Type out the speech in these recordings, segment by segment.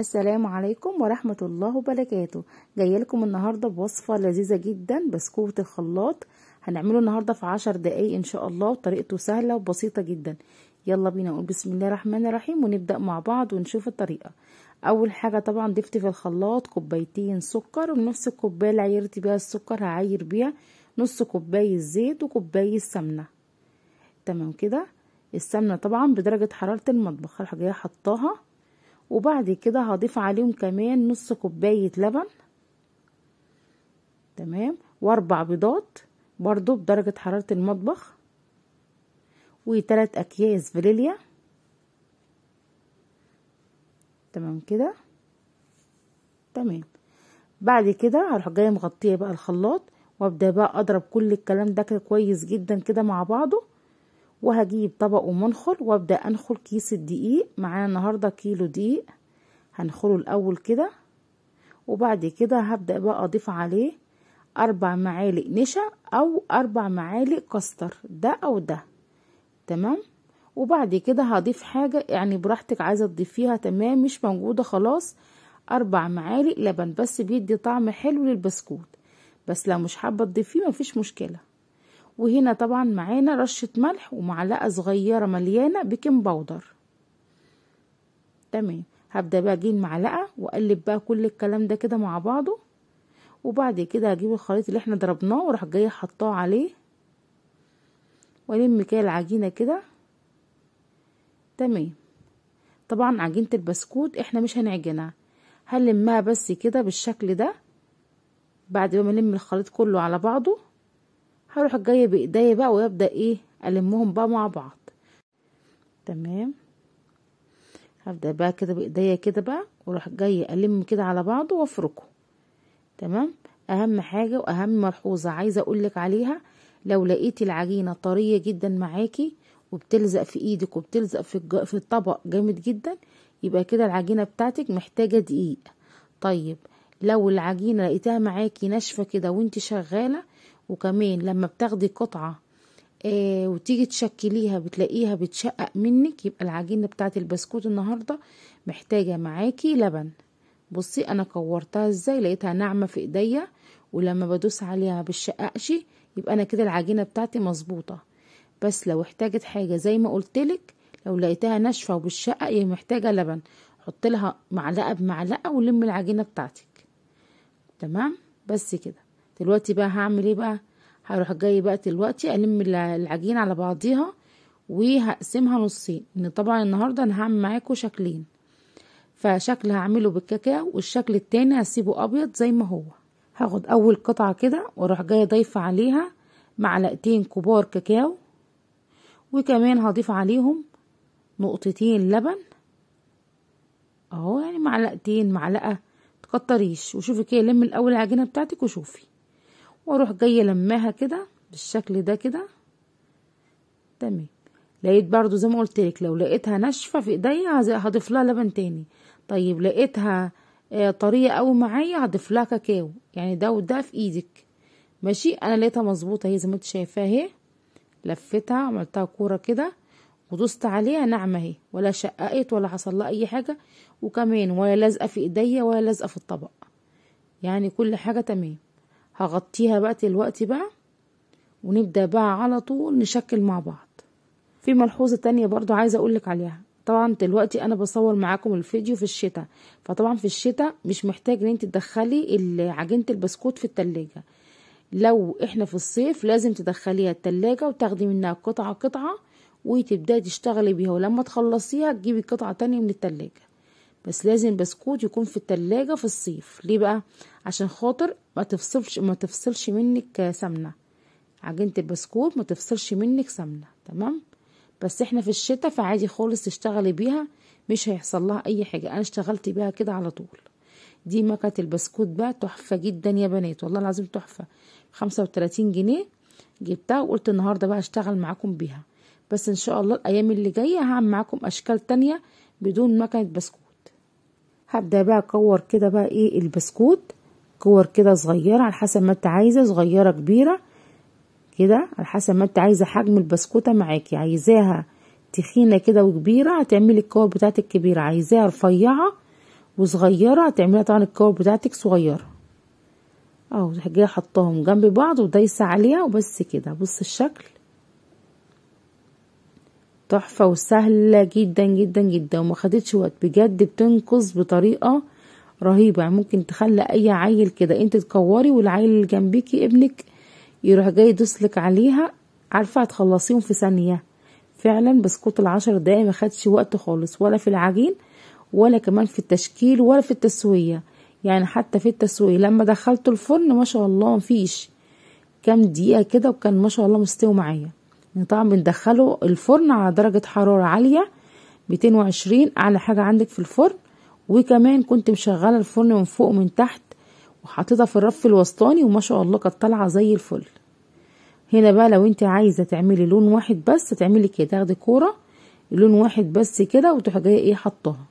السلام عليكم ورحمة الله وبركاته جاي لكم النهاردة بوصفة لذيذة جدا بسكوت الخلاط هنعمله النهاردة في عشر دقايق ان شاء الله وطريقته سهلة وبسيطة جدا يلا بينا نقول بسم الله الرحمن الرحيم ونبدأ مع بعض ونشوف الطريقة اول حاجة طبعا ضفت في الخلاط كوبايتين سكر ونفس الكوباية اللي عيرت بيها السكر هعير بيها نص كوباية زيت وكوباية سمنة تمام كده السمنة طبعا بدرجة حرارة المطبخ هروح جاية حطاها وبعد كده هضيف عليهم كمان نص كوباية لبن تمام واربع بيضات برضو بدرجة حرارة المطبخ وثلاث اكياس فريليا تمام كده تمام بعد كده هروح جايه مغطيه بقى الخلاط وابدا بقى اضرب كل الكلام ده كويس جدا كده مع بعضه وهجيب طبق ومنخل وابدأ انخل كيس الدقيق معايا النهاردة كيلو دقيق هنخله الاول كده وبعد كده هبدأ بقى اضيف عليه اربع معالق نشا او اربع معالق كاستر ده او ده تمام وبعد كده هضيف حاجة يعني براحتك عايزة تضيفيها تمام مش موجودة خلاص اربع معالق لبن بس بيدي طعم حلو للبسكوت بس لو مش حابة تضيفيه مفيش مشكلة وهنا طبعا معانا رشة ملح ومعلقة صغيرة مليانة بيكنج باودر تمام هبدأ بقى اجيب معلقة واقلب بقى كل الكلام ده كده مع بعضه وبعد كده هجيب الخليط اللي احنا ضربناه وراح جاية حطاه عليه ولم كده العجينة كده تمام طبعا عجينة البسكوت احنا مش هنعجنها هلمها بس كده بالشكل ده بعد ما نلم الخليط كله على بعضه هروح جايه بايديا بقى وابدا ايه المهم بقى مع بعض تمام هبدا بقى كده بايديا كده بقى واروح جايه الم كده على بعضه وافركه تمام اهم حاجه واهم ملحوظه عايزه اقولك عليها لو لقيتي العجينه طريه جدا معاكي وبتلزق في ايدك وبتلزق في في الطبق جامد جدا يبقى كده العجينه بتاعتك محتاجه دقيق طيب لو العجينه لقيتها معاكي ناشفه كده وانت شغاله وكمان لما بتاخدي قطعة آه وتيجي تشكليها بتلاقيها بتشقق منك يبقى العجينة بتاعت البسكوت النهاردة محتاجة معاكي لبن بصي انا كورتها ازاي لقيتها ناعمة في ايديا ولما بدوس عليها بالشققش يبقى انا كده العجينة بتاعتي مظبوطة بس لو احتاجت حاجة زي ما قلتلك لو لقيتها ناشفة وبتشقق هي محتاجة لبن حط لها معلقة بمعلقة ولم العجينة بتاعتك تمام بس كده دلوقتي بقى هعمل ايه بقى هروح جاي بقى دلوقتي الم العجين على بعضيها وهقسمها نصين ان طبعا النهارده انا هعمل معاكم شكلين فشكل هعمله بالكاكاو والشكل التاني هسيبه ابيض زي ما هو هاخد اول قطعه كده واروح جايه ضايفه عليها معلقتين كبار كاكاو وكمان هضيف عليهم نقطتين لبن اهو يعني معلقتين معلقه تكتريش وشوفي كده لم الاول العجينه بتاعتك وشوفي واروح جايه لماها كده بالشكل ده كده تمام لقيت برضو زي ما قلت لك لو لقيتها ناشفه في ايديا هضيف لها لبن تاني طيب لقيتها آه، طريه قوي معايا هضيف لها كاكاو يعني ده وده في ايدك ماشي انا لقيتها مظبوطه اهي زي ما انت شايفاها اهي لفتها عملتها كوره كده ودوست عليها ناعمه اهي ولا شققت ولا حصل لها اي حاجه وكمان ولا لازقه في ايديا ولا لازقه في الطبق يعني كل حاجه تمام هغطيها بقى دلوقتي بقى ونبدأ بقى على طول نشكل مع بعض في ملحوظة تانية برضو عايزة اقولك عليها طبعا دلوقتي انا بصور معاكم الفيديو في الشتاء فطبعا في الشتاء مش محتاج ان انت تدخلي عجينة البسكوت في التلاجة لو احنا في الصيف لازم تدخليها التلاجة وتاخدي منها قطعة قطعة وتبدأي تشتغلي بيها ولما تخلصيها تجيبي قطعة تانية من التلاجة بس لازم بسكوت يكون في التلاجة في الصيف ليه بقى عشان خاطر ما تفصلش ما تفصلش منك سمنة عجينة البسكوت ما تفصلش منك سمنة تمام بس احنا في الشتاء فعادي خالص تشتغلي بيها مش هيحصل لها اي حاجة انا اشتغلت بيها كده على طول دي مكنة البسكوت بقى تحفة جدا يا بنات والله العظيم تحفة خمسة وتلاتين جنيه جبتها وقلت النهاردة بقى هشتغل معاكم بيها بس ان شاء الله الايام اللي جاية هعمل معاكم اشكال تانية بدون مكنة بسكوت هبدأ بقى اكور كده بقى ايه البسكوت كور كده صغيرة على حسب ما انت عايزة صغيرة كبيرة كده على حسب ما انت عايزة حجم البسكوتة معاكي عايزاها تخينة كده وكبيرة هتعملي الكور بتاعتك كبيرة عايزاها رفيعة وصغيرة هتعملي طبعا الكور بتاعتك صغيرة اهو جايه حطاهم جنب بعض ودايسة عليها وبس كده بص الشكل تحفة وسهلة جدا جدا جدا وما خدتش وقت بجد بتنقذ بطريقة رهيبة يعني ممكن تخلي اي عيل كده انت تكوري والعيل اللي جنبيكي ابنك يروح جاي يدوسلك عليها عارفة هتخلصيهم في ثانية فعلا بسكوت العشر دقايق ما خدش وقت خالص ولا في العجين ولا كمان في التشكيل ولا في التسوية يعني حتى في التسوية لما دخلت الفرن ما شاء الله مفيش كام دقيقة كده وكان ما شاء الله مستوي معايا طبعا بندخله الفرن على درجة حرارة عالية وعشرين اعلى حاجة عندك في الفرن وكمان كنت مشغلة الفرن من فوق ومن تحت وحطيتها في الرف الوسطاني وما شاء الله كانت طالعة زي الفل هنا بقى لو انت عايزة تعملي لون واحد بس تعملي كده تاخدي كورة لون واحد بس كده وتروحي جاية ايه حطها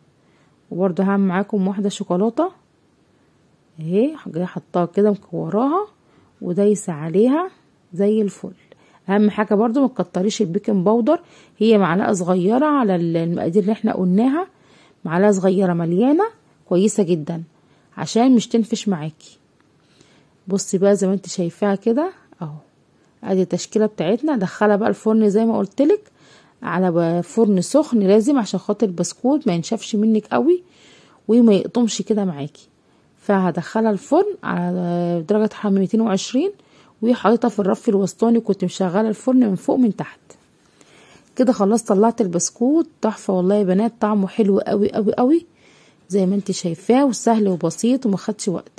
وبرده هعمل معاكم واحدة شوكولاتة اهي جاية حطها كده مكوراها ودايسة عليها زي الفل اهم حاجه برضو ما تكتريش البيكنج باودر هي معلقه صغيره على المقادير اللي احنا قلناها معلقه صغيره مليانه كويسه جدا عشان مش تنفش معاكي بصي بقى زي ما انت شايفاها كده اهو ادي التشكيله بتاعتنا دخلها بقى الفرن زي ما لك على فرن سخن لازم عشان خاطر البسكوت ما ينشفش منك قوي وما يقطمش كده معاكي فهدخلها الفرن على درجه حراره 220 وحاططها في الرف الوسطاني كنت مشغله الفرن من فوق من تحت كده خلاص طلعت البسكوت تحفه والله يا بنات طعمه حلو قوي قوي قوي زي ما انت شايفاه وسهل وبسيط وما خدش وقت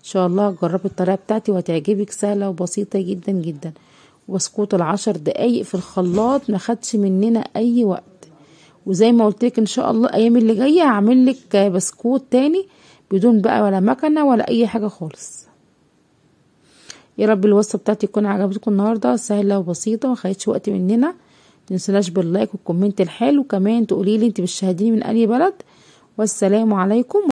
ان شاء الله جربي الطريقه بتاعتي وهتعجبك سهله وبسيطه جدا جدا وبسكوت العشر دقايق في الخلاط ما خدش مننا اي وقت وزي ما قلت لك ان شاء الله الايام اللي جايه هعمل لك بسكوت تاني بدون بقى ولا مكنه ولا اي حاجه خالص يا رب الوصفه بتاعتي تكون عجبتكم النهارده سهله وبسيطه ما خدتش وقت مننا تنسوناش باللايك والكومنت الحلو وكمان تقولي لي انت بتشاهديني من اي بلد والسلام عليكم